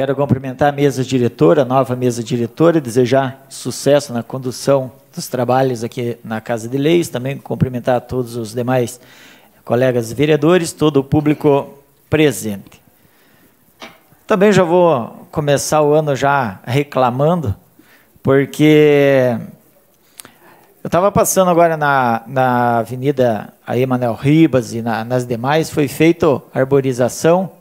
Quero cumprimentar a mesa diretora, a nova mesa diretora, e desejar sucesso na condução dos trabalhos aqui na Casa de Leis. Também cumprimentar todos os demais colegas vereadores, todo o público presente. Também já vou começar o ano já reclamando, porque eu estava passando agora na, na Avenida Emanuel Ribas e na, nas demais, foi feita arborização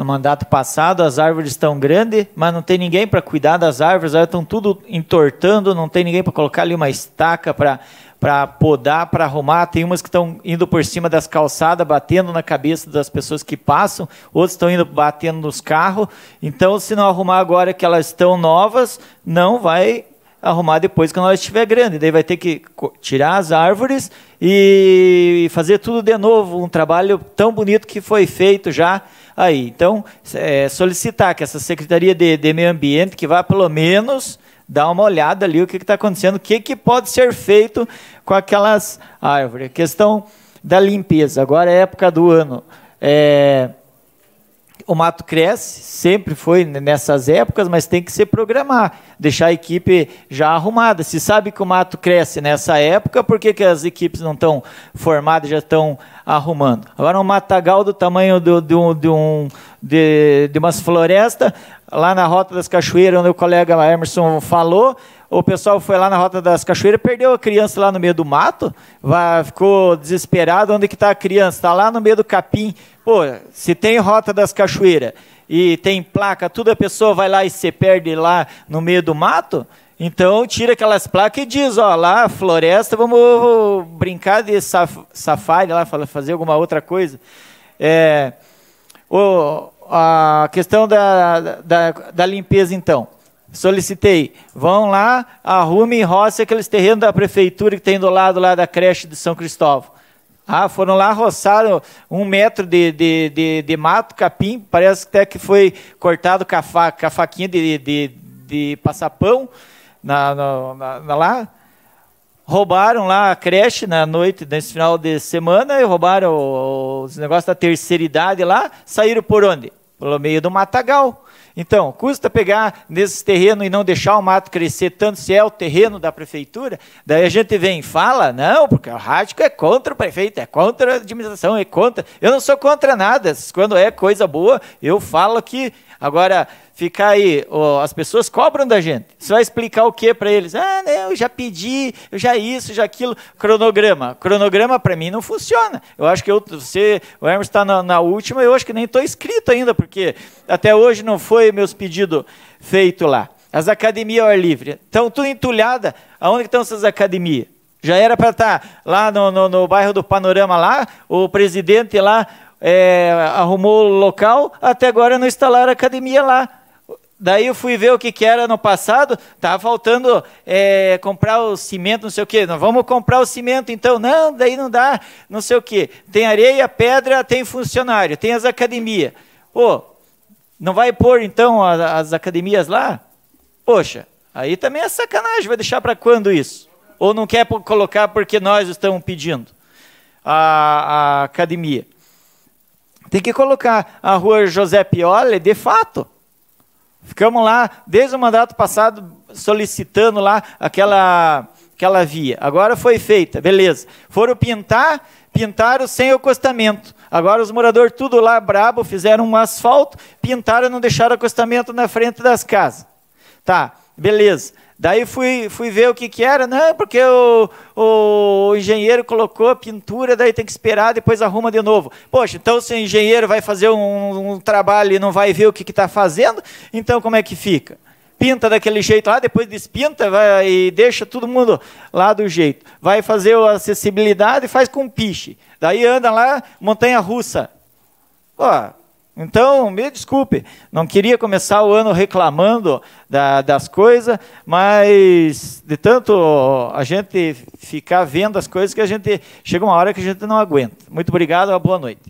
no mandato passado, as árvores estão grandes, mas não tem ninguém para cuidar das árvores, elas estão tudo entortando, não tem ninguém para colocar ali uma estaca para podar, para arrumar. Tem umas que estão indo por cima das calçadas, batendo na cabeça das pessoas que passam, outras estão indo batendo nos carros. Então, se não arrumar agora que elas estão novas, não vai arrumar depois que ela estiver grande. Daí vai ter que tirar as árvores e fazer tudo de novo, um trabalho tão bonito que foi feito já aí. Então, é, solicitar que essa Secretaria de, de, Meio Ambiente que vá pelo menos dar uma olhada ali o que está acontecendo, o que, que pode ser feito com aquelas árvores. Questão da limpeza. Agora é época do ano. É, o mato cresce, sempre foi nessas épocas, mas tem que se programar, deixar a equipe já arrumada. Se sabe que o mato cresce nessa época, por que, que as equipes não estão formadas, já estão arrumando? Agora, um matagal do tamanho do, do, um, de, de umas florestas, lá na Rota das Cachoeiras, onde o colega Emerson falou, o pessoal foi lá na Rota das Cachoeiras, perdeu a criança lá no meio do mato, ficou desesperado, onde que está a criança? Está lá no meio do capim. Pô, se tem Rota das Cachoeiras e tem placa, tudo a pessoa vai lá e se perde lá no meio do mato, então tira aquelas placas e diz, ó, lá floresta, vamos brincar de saf safari lá, fazer alguma outra coisa. É, o, a questão da, da, da limpeza, então solicitei, vão lá, arrumem roça aqueles terrenos da prefeitura que tem do lado lá da creche de São Cristóvão. Ah, foram lá, roçaram um metro de, de, de, de mato, capim, parece até que foi cortado com a, fa, com a faquinha de, de, de passapão na, na, na, lá. Roubaram lá a creche na noite, nesse final de semana, e roubaram os negócios da terceira idade lá, saíram por onde? pelo meio do matagal. Então, custa pegar nesse terreno e não deixar o mato crescer tanto se é o terreno da prefeitura? Daí a gente vem e fala, não, porque o rádio é contra o prefeito, é contra a administração, é contra. Eu não sou contra nada. Quando é coisa boa, eu falo que Agora, ficar aí, ó, as pessoas cobram da gente. Você vai explicar o que para eles? Ah, eu já pedi, eu já isso, já aquilo. Cronograma. Cronograma para mim não funciona. Eu acho que eu, você, o Hermes está na, na, última, eu acho que nem estou escrito ainda, porque até hoje não foi meus pedidos feito lá. As academias ao ar livre. Estão tudo entulhada. Aonde estão essas academias? Já era para estar tá lá no, no, no bairro do Panorama, lá, o presidente lá, é, arrumou o local, até agora não instalaram academia lá. Daí eu fui ver o que, que era no passado, estava faltando é, comprar o cimento, não sei o quê. Não, vamos comprar o cimento, então. Não, daí não dá, não sei o quê. Tem areia, pedra, tem funcionário, tem as academias. Pô, não vai pôr, então, as, as academias lá? Poxa, aí também é sacanagem, vai deixar para quando isso? Ou não quer colocar porque nós estamos pedindo a, a academia? Tem que colocar a rua José Piole de fato. Ficamos lá desde o mandato passado solicitando lá aquela aquela via. Agora foi feita, beleza. Foram pintar, pintaram sem acostamento. Agora os moradores tudo lá brabo fizeram um asfalto, pintaram e não deixaram acostamento na frente das casas. Tá. Beleza. Daí fui, fui ver o que, que era. Não, né? porque o, o engenheiro colocou a pintura, daí tem que esperar, depois arruma de novo. Poxa, então se o engenheiro vai fazer um, um trabalho e não vai ver o que está fazendo, então como é que fica? pinta daquele jeito lá, depois despinta vai, e deixa todo mundo lá do jeito. Vai fazer a acessibilidade e faz com piche. Daí anda lá, montanha russa. Pô, então, me desculpe, não queria começar o ano reclamando da, das coisas, mas de tanto a gente ficar vendo as coisas que a gente chega uma hora que a gente não aguenta. Muito obrigado, uma boa noite.